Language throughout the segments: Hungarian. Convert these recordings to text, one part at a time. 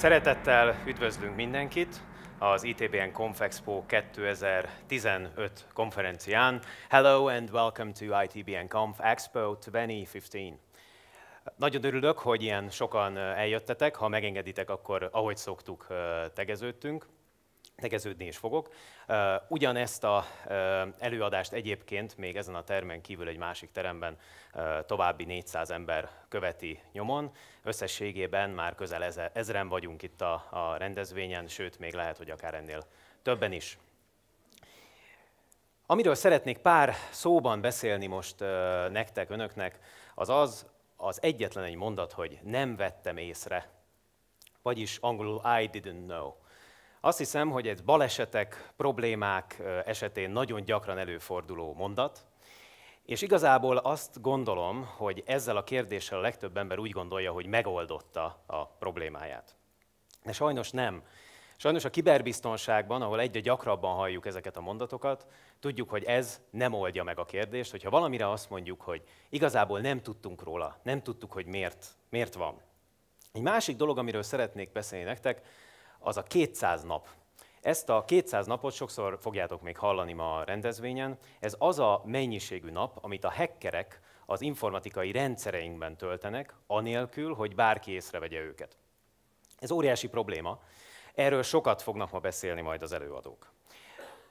Szeretettel üdvözlünk mindenkit az ITBN ConfExpo 2015 konferencián. Hello and welcome to ITBN Conf Expo 2015. Nagyon örülök, hogy ilyen sokan eljöttetek, ha megengeditek, akkor ahogy szoktuk, tegeződtünk tegeződni is fogok. Ugyanezt a előadást egyébként még ezen a termen kívül egy másik teremben további 400 ember követi nyomon. Összességében már közel ezeren vagyunk itt a, a rendezvényen, sőt még lehet, hogy akár ennél többen is. Amiről szeretnék pár szóban beszélni most nektek, önöknek, az az, az egyetlen egy mondat, hogy nem vettem észre. Vagyis angolul I didn't know. Azt hiszem, hogy egy balesetek, problémák esetén nagyon gyakran előforduló mondat, és igazából azt gondolom, hogy ezzel a kérdéssel a legtöbb ember úgy gondolja, hogy megoldotta a problémáját. De sajnos nem. Sajnos a kiberbiztonságban, ahol egyre gyakrabban halljuk ezeket a mondatokat, tudjuk, hogy ez nem oldja meg a kérdést, hogyha valamire azt mondjuk, hogy igazából nem tudtunk róla, nem tudtuk, hogy miért, miért van. Egy másik dolog, amiről szeretnék beszélni nektek, az a 200 nap. Ezt a 200 napot sokszor fogjátok még hallani ma a rendezvényen. Ez az a mennyiségű nap, amit a hackerek az informatikai rendszereinkben töltenek, anélkül, hogy bárki észrevegye őket. Ez óriási probléma. Erről sokat fognak ma beszélni majd az előadók.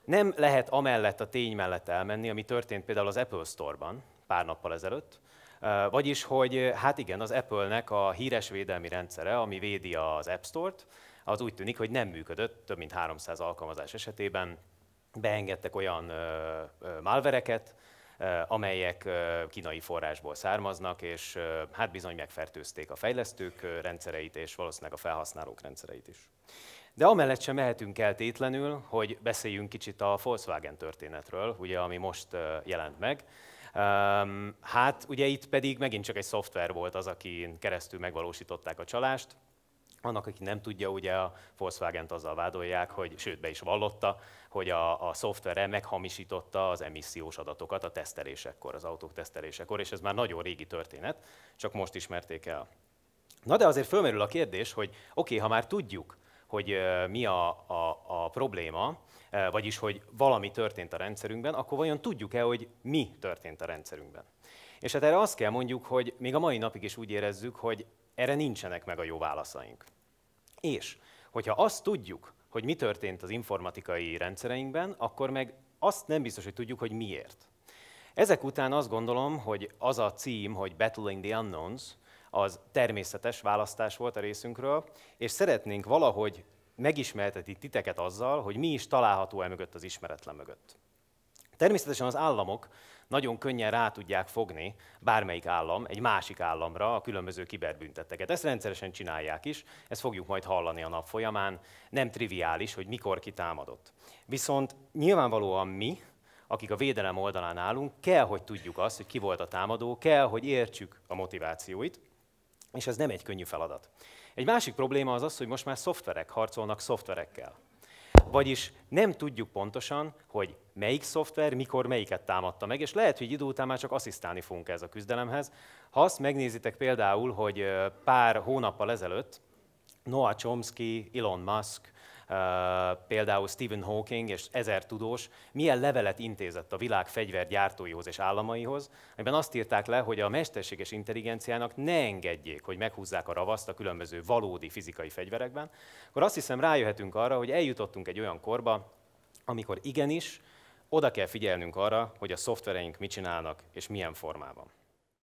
Nem lehet amellett a tény mellett elmenni, ami történt például az Apple Store-ban pár nappal ezelőtt, vagyis, hogy hát igen, az Apple-nek a híres védelmi rendszere, ami védi az App Store-t, az úgy tűnik, hogy nem működött több mint 300 alkalmazás esetében. Beengedtek olyan malvereket, amelyek kínai forrásból származnak, és hát bizony megfertőzték a fejlesztők rendszereit, és valószínűleg a felhasználók rendszereit is. De amellett sem mehetünk el tétlenül, hogy beszéljünk kicsit a Volkswagen történetről, ugye, ami most jelent meg. Hát ugye itt pedig megint csak egy szoftver volt az, akin keresztül megvalósították a csalást, annak, aki nem tudja, ugye a volkswagen azzal vádolják, hogy, sőt be is vallotta, hogy a, a szoftvere meghamisította az emissziós adatokat a tesztelésekkor, az autók tesztelésekor, és ez már nagyon régi történet, csak most ismerték el. Na de azért fölmerül a kérdés, hogy oké, okay, ha már tudjuk, hogy mi a, a, a probléma, vagyis hogy valami történt a rendszerünkben, akkor vajon tudjuk-e, hogy mi történt a rendszerünkben? És hát erre azt kell mondjuk, hogy még a mai napig is úgy érezzük, hogy erre nincsenek meg a jó válaszaink. És, hogyha azt tudjuk, hogy mi történt az informatikai rendszereinkben, akkor meg azt nem biztos, hogy tudjuk, hogy miért. Ezek után azt gondolom, hogy az a cím, hogy Battling the Unknowns, az természetes választás volt a részünkről, és szeretnénk valahogy megismertetni titeket azzal, hogy mi is található el mögött az ismeretlen mögött. Természetesen az államok nagyon könnyen rá tudják fogni bármelyik állam egy másik államra a különböző kiberbüntetteket. Ezt rendszeresen csinálják is, ezt fogjuk majd hallani a nap folyamán. Nem triviális, hogy mikor kitámadott. Viszont nyilvánvalóan mi, akik a védelem oldalán állunk, kell, hogy tudjuk azt, hogy ki volt a támadó, kell, hogy értsük a motivációit, és ez nem egy könnyű feladat. Egy másik probléma az az, hogy most már szoftverek harcolnak szoftverekkel. Vagyis nem tudjuk pontosan, hogy melyik szoftver mikor melyiket támadta meg, és lehet, hogy idő után már csak asszisztálni fogunk ez a küzdelemhez. Ha azt megnézitek például, hogy pár hónappal ezelőtt Noah Chomsky, Elon Musk, például Stephen Hawking és ezer tudós milyen levelet intézett a világ fegyvergyártóihoz és államaihoz, amiben azt írták le, hogy a mesterséges intelligenciának ne engedjék, hogy meghúzzák a ravaszt a különböző valódi fizikai fegyverekben, akkor azt hiszem rájöhetünk arra, hogy eljutottunk egy olyan korba, amikor igenis oda kell figyelnünk arra, hogy a szoftvereink mit csinálnak és milyen formában.